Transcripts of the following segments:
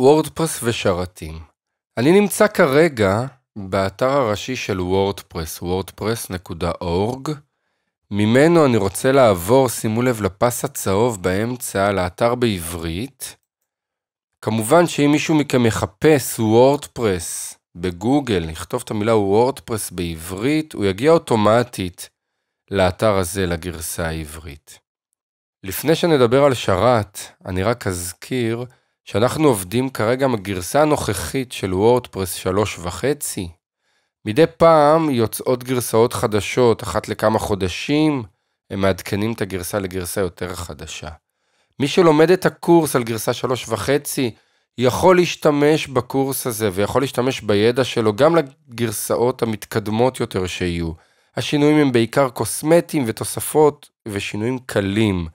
וורדפרס ושרתים. אני נמצא כרגע באתר הראשי של וורדפרס, wordpress.org. ממנו אני רוצה לעבור, שימו לב, לפס הצהוב באמצע, לאתר בעברית. כמובן שאם מישהו מכם יחפש וורדפרס בגוגל, יכתוב את המילה וורדפרס בעברית, הוא יגיע אוטומטית לאתר הזה, לגרסה העברית. לפני שנדבר על שרת, אני רק אזכיר שאנחנו עובדים כרגע עם הגרסה הנוכחית של וורדפרס 3.5. מדי פעם יוצאות גרסאות חדשות, אחת לכמה חודשים, הם מעדכנים את הגרסה לגרסה יותר חדשה. מי שלומד את הקורס על גרסה 3.5, יכול להשתמש בקורס הזה ויכול להשתמש בידע שלו גם לגרסאות המתקדמות יותר שיהיו. השינויים הם בעיקר קוסמטיים ותוספות ושינויים קלים,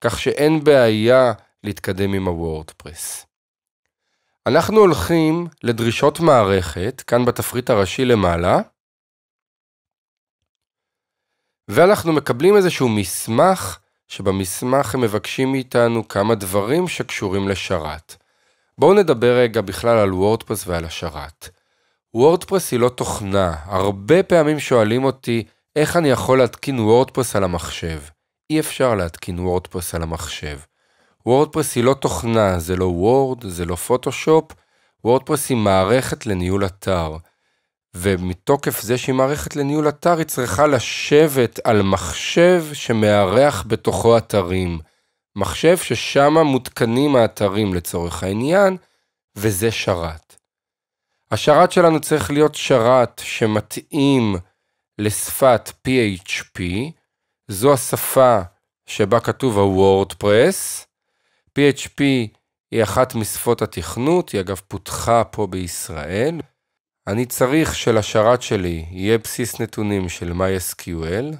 כך שאין בעיה להתקדם עם הוורדפרס. אנחנו הולכים לדרישות מערכת, כאן בתפריט הראשי למעלה, ואנחנו מקבלים איזשהו מסמך, שבמסמך הם מבקשים מאיתנו כמה דברים שקשורים לשרת. בואו נדבר רגע בכלל על וורדפרס ועל השרת. וורדפרס היא לא תוכנה, הרבה פעמים שואלים אותי איך אני יכול להתקין וורדפרס על המחשב. אי אפשר להתקין וורדפרס על המחשב. וורדפרס היא לא תוכנה, זה לא וורד, זה לא פוטושופ, וורדפרס היא מערכת לניהול אתר. ומתוקף זה שהיא מערכת לניהול אתר, היא צריכה לשבת על מחשב שמארח בתוכו אתרים. מחשב ששם מותקנים האתרים לצורך העניין, וזה שרת. השרת שלנו צריך להיות שרת שמתאים לשפת PHP, זו השפה שבה כתוב ה-WordPress, PHP היא אחת משפות התכנות, היא אגב פותחה פה בישראל. אני צריך שלשרת שלי יהיה בסיס נתונים של MySQL.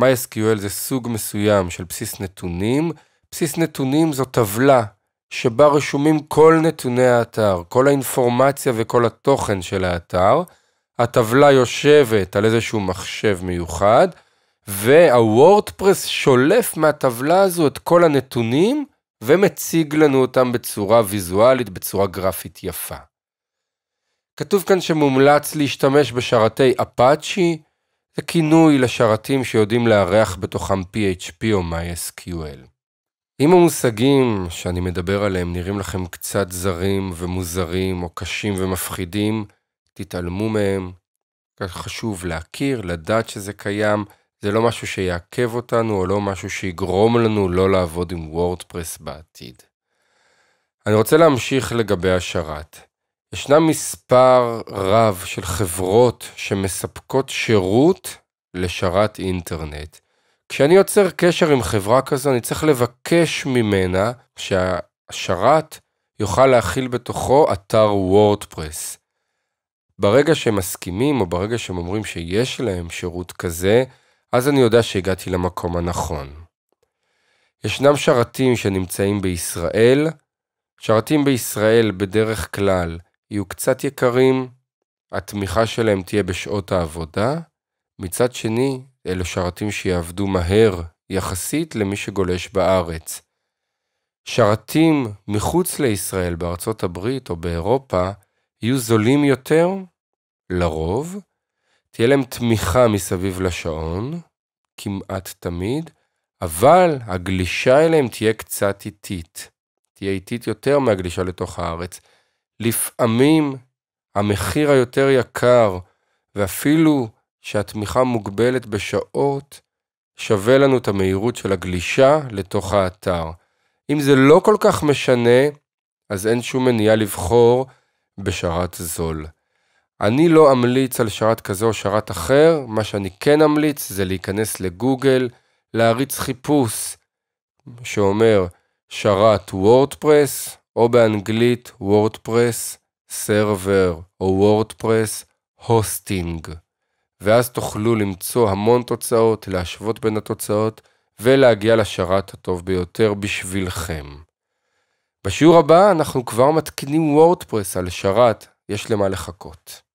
MySQL זה סוג מסוים של בסיס נתונים. בסיס נתונים זו טבלה שבה רשומים כל נתוני האתר, כל האינפורמציה וכל התוכן של האתר. הטבלה יושבת על איזשהו מחשב מיוחד, והוורדפרס שולף מהטבלה הזו את כל הנתונים ומציג לנו אותם בצורה ויזואלית, בצורה גרפית יפה. כתוב כאן שמומלץ להשתמש בשרתי אפאצ'י, זה כינוי לשרתים שיודעים לארח בתוכם PHP או MySQL. אם המושגים שאני מדבר עליהם נראים לכם קצת זרים ומוזרים או קשים ומפחידים, תתעלמו מהם. חשוב להכיר, לדעת שזה קיים, זה לא משהו שיעכב אותנו, או לא משהו שיגרום לנו לא לעבוד עם וורדפרס בעתיד. אני רוצה להמשיך לגבי השרת. ישנם מספר רב של חברות שמספקות שירות לשרת אינטרנט. כשאני יוצר קשר עם חברה כזו, אני צריך לבקש ממנה שהשרת יוכל להכיל בתוכו אתר וורדפרס. ברגע שהם מסכימים, או ברגע שהם אומרים שיש להם שירות כזה, אז אני יודע שהגעתי למקום הנכון. ישנם שרתים שנמצאים בישראל. שרתים בישראל בדרך כלל יהיו קצת יקרים, התמיכה שלהם תהיה בשעות העבודה. מצד שני, אלו שרתים שיעבדו מהר יחסית למי שגולש בארץ. שרתים מחוץ לישראל, בארצות הברית או באירופה, יהיו זולים יותר, לרוב, תהיה להם תמיכה מסביב לשעון, כמעט תמיד, אבל הגלישה אליהם תהיה קצת איטית. תהיה איטית יותר מהגלישה לתוך הארץ. לפעמים המחיר היותר יקר, ואפילו שהתמיכה מוגבלת בשעות, שווה לנו את המהירות של הגלישה לתוך האתר. אם זה לא כל כך משנה, אז אין שום מניעה לבחור בשרת זול. אני לא אמליץ על שרת כזה או שרת אחר, מה שאני כן אמליץ זה להיכנס לגוגל, להריץ חיפוש שאומר שרת וורדפרס, או באנגלית וורדפרס סרבר, או וורדפרס הוסטינג. ואז תוכלו למצוא המון תוצאות, להשוות בין התוצאות, ולהגיע לשרת הטוב ביותר בשבילכם. בשיעור הבא אנחנו כבר מתקינים וורדפרס על שרת, יש למה לחכות.